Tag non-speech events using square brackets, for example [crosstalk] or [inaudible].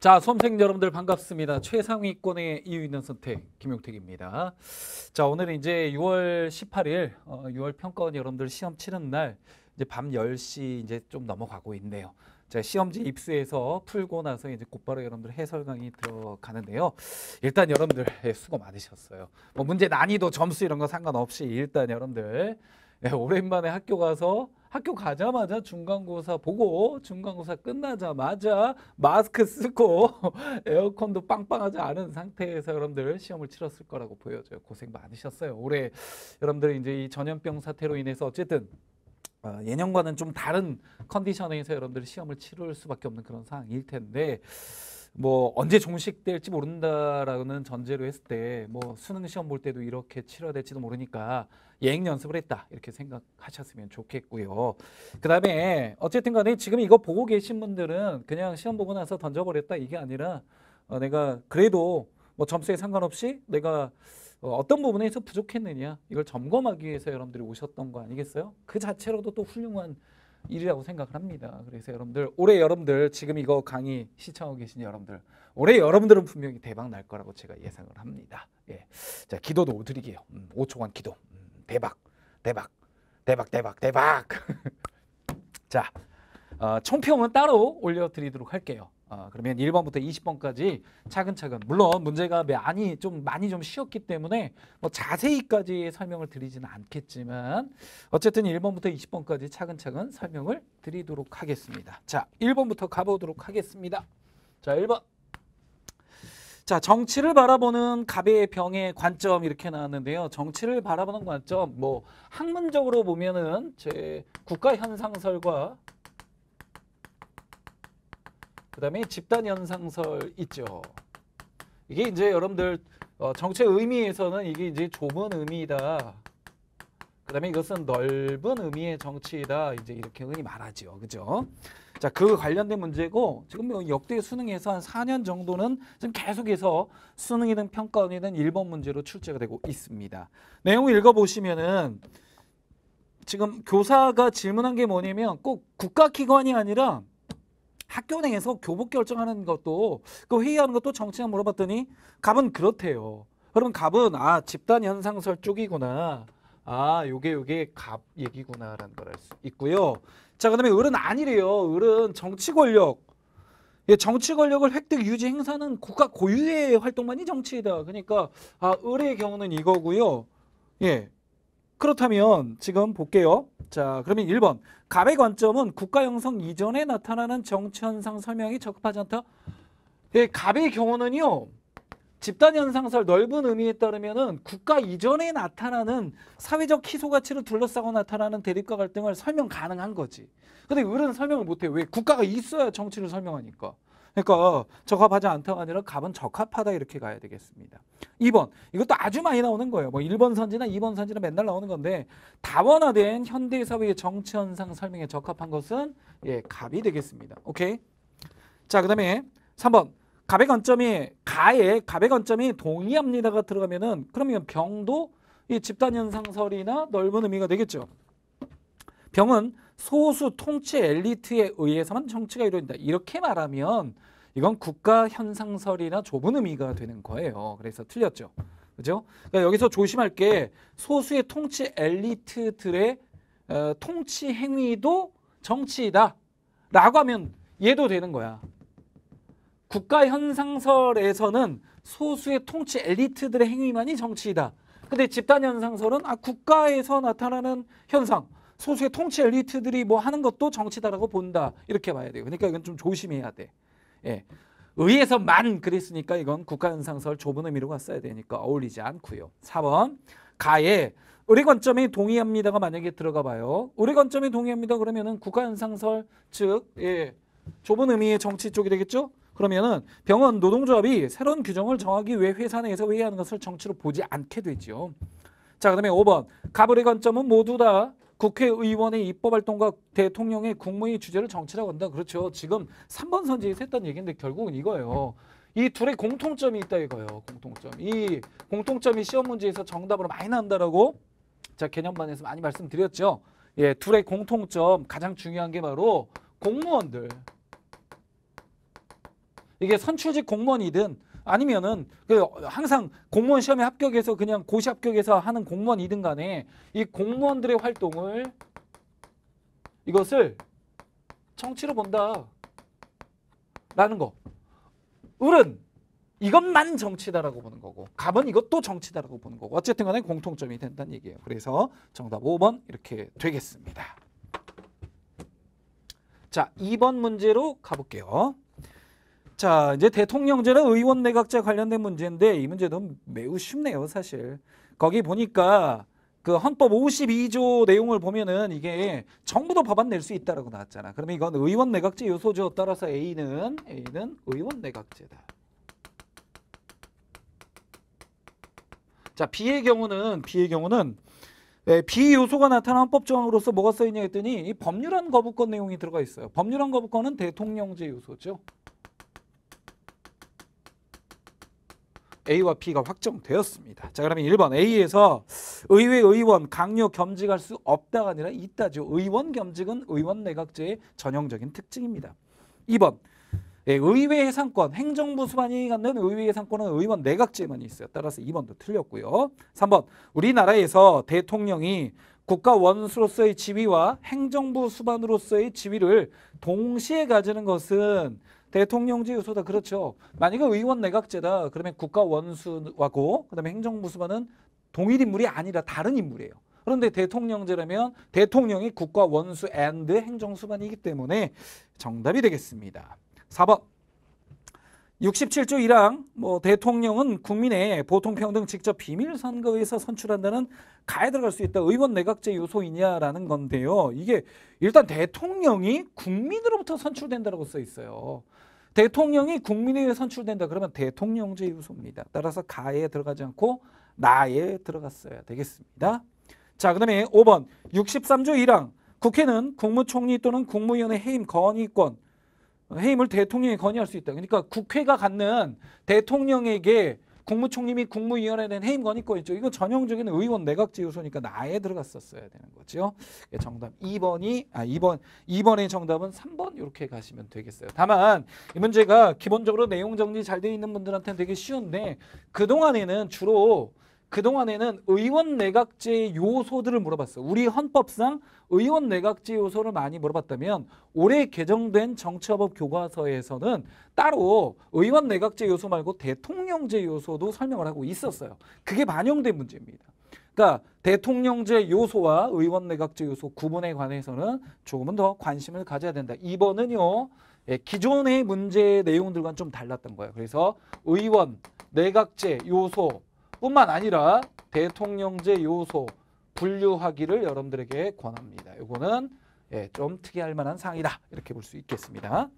자, 수험생 여러분들 반갑습니다. 최상위권의 이유 있는 선택 김용택입니다. 자, 오늘은 이제 6월 18일 어, 6월 평가원 여러분들 시험 치는 날 이제 밤 10시 이제 좀 넘어가고 있네요. 자, 시험지 입수해서 풀고 나서 이제 곧바로 여러분들 해설 강의 들어가는데요. 일단 여러분들 예, 수고 많으셨어요. 뭐 문제 난이도 점수 이런 거 상관없이 일단 여러분들 예, 오랜만에 학교 가서 학교 가자마자 중간고사 보고 중간고사 끝나자마자 마스크 쓰고 [laughs] 에어컨도 빵빵하지 않은 상태에서 여러분들 시험을 치렀을 거라고 보여져요. 고생 많으셨어요. 올해 여러분들이 이제 이 전염병 사태로 인해서 어쨌든 어, 예년과는 좀 다른 컨디션에서 여러분들이 시험을 치를 수밖에 없는 그런 상황일 텐데 뭐 언제 종식될지 모른다라는 전제로 했을 때 뭐 수능 시험 볼 때도 이렇게 치러야 될지도 모르니까 예행 연습을 했다 이렇게 생각하셨으면 좋겠고요. 그다음에 어쨌든 간에 지금 이거 보고 계신 분들은 그냥 시험 보고 나서 던져버렸다 이게 아니라 어, 내가 그래도 뭐 점수에 상관없이 내가 어, 어떤 부분에서 부족했느냐 이걸 점검하기 위해서 여러분들이 오셨던 거 아니겠어요? 그 자체로도 또 훌륭한 일이라고 생각을 합니다. 그래서 여러분들 올해 여러분들 지금 이거 강의 시청하고 계신 여러분들 올해 여러분들은 분명히 대박 날 거라고 제가 예상을 합니다. 예, 자 기도도 드리게요. 음, 5초간 기도. 대박, 대박, 대박, 대박, 대박. [laughs] 자, 어, 총평은 따로 올려드리도록 할게요. 어, 그러면 1번부터 20번까지 차근차근 물론 문제가 많이 좀 많이 좀 쉬었기 때문에 뭐 자세히까지 설명을 드리지는 않겠지만 어쨌든 1번부터 20번까지 차근차근 설명을 드리도록 하겠습니다. 자, 1번부터 가보도록 하겠습니다. 자, 1번. 자, 정치를 바라보는 갑의 병의 관점 이렇게 나왔는데요. 정치를 바라보는 관점, 뭐 학문적으로 보면은 제 국가 현상설과 그다음에 집단 현상설 있죠. 이게 이제 여러분들 어, 정치 의미에서는 의 이게 이제 좁은 의미다. 이 그다음에 이것은 넓은 의미의 정치이다. 이제 이렇게 흔히 말하죠. 그죠? 자, 그 관련된 문제고 지금 뭐 역대 수능에서 한 4년 정도는 지금 계속해서 수능이든 평가원이든 1번 문제로 출제가 되고 있습니다. 내용 읽어보시면은 지금 교사가 질문한 게 뭐냐면 꼭 국가기관이 아니라 학교 내에서 교복 결정하는 것도 그 회의하는 것도 정치학 물어봤더니 갑은 그렇대요. 그러면 갑은 아 집단 현상설 쪽이구나. 아, 요게 요게 갑 얘기구나라는 걸 알 수 있고요. 자, 그다음에 을은 아니래요. 을은 정치 권력. 예, 정치 권력을 획득 유지 행사는 국가 고유의 활동만이 정치이다. 그러니까 아, 을의 경우는 이거고요. 예. 그렇다면 지금 볼게요. 자, 그러면 1번. 갑의 관점은 국가 형성 이전에 나타나는 정치 현상 설명이 적합하지 않다. 예, 갑의 경우는요. 집단 현상설 넓은 의미에 따르면은 국가 이전에 나타나는 사회적 희소 가치를 둘러싸고 나타나는 대립과 갈등을 설명 가능한 거지. 근데 을은 설명을 못 해. 요 왜? 국가가 있어야 정치를 설명하니까. 그러니까 적합하지 않다가 아니라 갑은 적합하다 이렇게 가야 되겠습니다. 2번 이것도 아주 많이 나오는 거예요. 뭐 1번 선지나 2번 선지나 맨날 나오는 건데 다원화된 현대 사회의 정치 현상 설명에 적합한 것은 예 갑이 되겠습니다. 오케이. 자 그다음에 3번 가의관점이 가에 가백 원점이 동의합니다가 들어가면은 그러면 병도 이 집단 현상설이나 넓은 의미가 되겠죠. 병은 소수 통치 엘리트에 의해서만 정치가 이루어진다. 이렇게 말하면 이건 국가 현상설이나 좁은 의미가 되는 거예요. 그래서 틀렸죠. 그죠? 그러니까 여기서 조심할 게 소수의 통치 엘리트들의 어, 통치 행위도 정치이다. 라고 하면 얘도 되는 거야. 국가 현상설에서는 소수의 통치 엘리트들의 행위만이 정치이다. 근데 집단 현상설은 아 국가에서 나타나는 현상 소수의 통치 엘리트들이 뭐 하는 것도 정치다라고 본다 이렇게 봐야 돼요. 그러니까 이건 좀 조심해야 돼. 예. 의에서만 그랬으니까 이건 국가현상설 좁은 의미로 갔어야 되니까 어울리지 않고요. 4번 가에 의뢰 관점이 동의합니다가 만약에 들어가 봐요. 의뢰 관점이 동의합니다 그러면은 국가현상설 즉 예, 좁은 의미의 정치 쪽이 되겠죠. 그러면은 병원 노동조합이 새로운 규정을 정하기 위해 회사 내에서 회의하는 것을 정치로 보지 않게 되죠. 자, 그다음에 5번. 가브의 관점은 모두 다 국회의원의 입법활동과 대통령의 국무회의 주제를 정치라고 한다. 그렇죠. 지금 3번 선지에서 했던 얘기인데 결국은 이거예요. 이 둘의 공통점이 있다 이거예요. 공통점. 이 공통점이 시험 문제에서 정답으로 많이 난다라고 자 개념반에서 많이 말씀드렸죠. 예, 둘의 공통점 가장 중요한 게 바로 공무원들. 이게 선출직 공무원이든 아니면은 그 항상 공무원 시험에 합격해서 그냥 고시 합격해서 하는 공무원이든 간에 이 공무원들의 활동을 이것을 정치로 본다. 라는 거. 을은 이것만 정치다라고 보는 거고 갑은 이것도 정치다라고 보는 거고 어쨌든 간에 공통점이 된다는 얘기예요. 그래서 정답 5번 이렇게 되겠습니다. 자, 2번 문제로 가볼게요. 자, 이제 대통령제나 의원 내각제 관련된 문제인데 이 문제도 매우 쉽네요, 사실. 거기 보니까 그 헌법 52조 내용을 보면은 이게 정부도 법안 낼 수 있다라고 나왔잖아. 그러면 이건 의원 내각제 요소죠. 따라서 A는 A는 의원 내각제다. 자, B의 경우는 B의 경우는 네, 비요소가 나타난 헌법조항으로서 뭐가 써있냐 했더니 이 법률안 거부권 내용이 들어가 있어요. 법률안 거부권은 대통령제 요소죠. A와 B가 확정되었습니다. 자 그러면 1번 A에서 의회 의원 강요 겸직할 수 없다가 아니라 있다죠. 의원 겸직은 의원 내각제의 전형적인 특징입니다. 2번 예, 의회 해상권, 행정부 수반이 갖는 의회 해상권은 의원 내각제만 있어요. 따라서 2번도 틀렸고요. 3번 우리나라에서 대통령이 국가 원수로서의 지위와 행정부 수반으로서의 지위를 동시에 가지는 것은 대통령제 요소다 그렇죠. 만약에 의원 내각제다 그러면 국가 원수하고 그다음에 행정부 수반은 동일 인물이 아니라 다른 인물이에요. 그런데 대통령제라면 대통령이 국가 원수 앤드 행정 수반이기 때문에 정답이 되겠습니다. 4번 67조 1항 뭐 대통령은 국민의 보통평등 직접 비밀선거에서 선출한다는 가에 들어갈 수 있다. 의원 내각제 요소이냐라는 건데요. 이게 일단 대통령이 국민으로부터 선출된다라고 써 있어요. 대통령이 국민에 의해 선출된다 그러면 대통령제 요소입니다. 따라서 가에 들어가지 않고 나에 들어갔어야 되겠습니다. 자, 그다음에 5번 63조 1항 국회는 국무총리 또는 국무위원회 해임 건의권 해임을 대통령이 건의할 수 있다. 그러니까 국회가 갖는 대통령에게 국무총리이 국무위원회에 해임 건의권 있죠. 이거 전형적인 의원 내각제 요소니까 나에 들어갔었어야 되는 거죠. 예, 정답 2번이 아 2번 2번의 정답은 3번 이렇게 가시면 되겠어요. 다만 이 문제가 기본적으로 내용 정리 잘 돼 있는 분들한테는 되게 쉬운데 그 동안에는 주로 그동안에는 의원 내각제 요소들을 물어봤어. 우리 헌법상 의원 내각제 요소를 많이 물어봤다면 올해 개정된 정치화법 교과서에서는 따로 의원 내각제 요소 말고 대통령제 요소도 설명을 하고 있었어요. 그게 반영된 문제입니다. 그러니까 대통령제 요소와 의원 내각제 요소 구분에 관해서는 조금은 더 관심을 가져야 된다. 이번은요. 예, 기존의 문제 내용들과는 좀 달랐던 거예요. 그래서 의원, 내각제, 요소 뿐만 아니라 대통령제 요소 분류하기를 여러분들에게 권합니다. 요거는 예, 좀 특이할 만한 사이다 이렇게 볼 수 있겠습니다.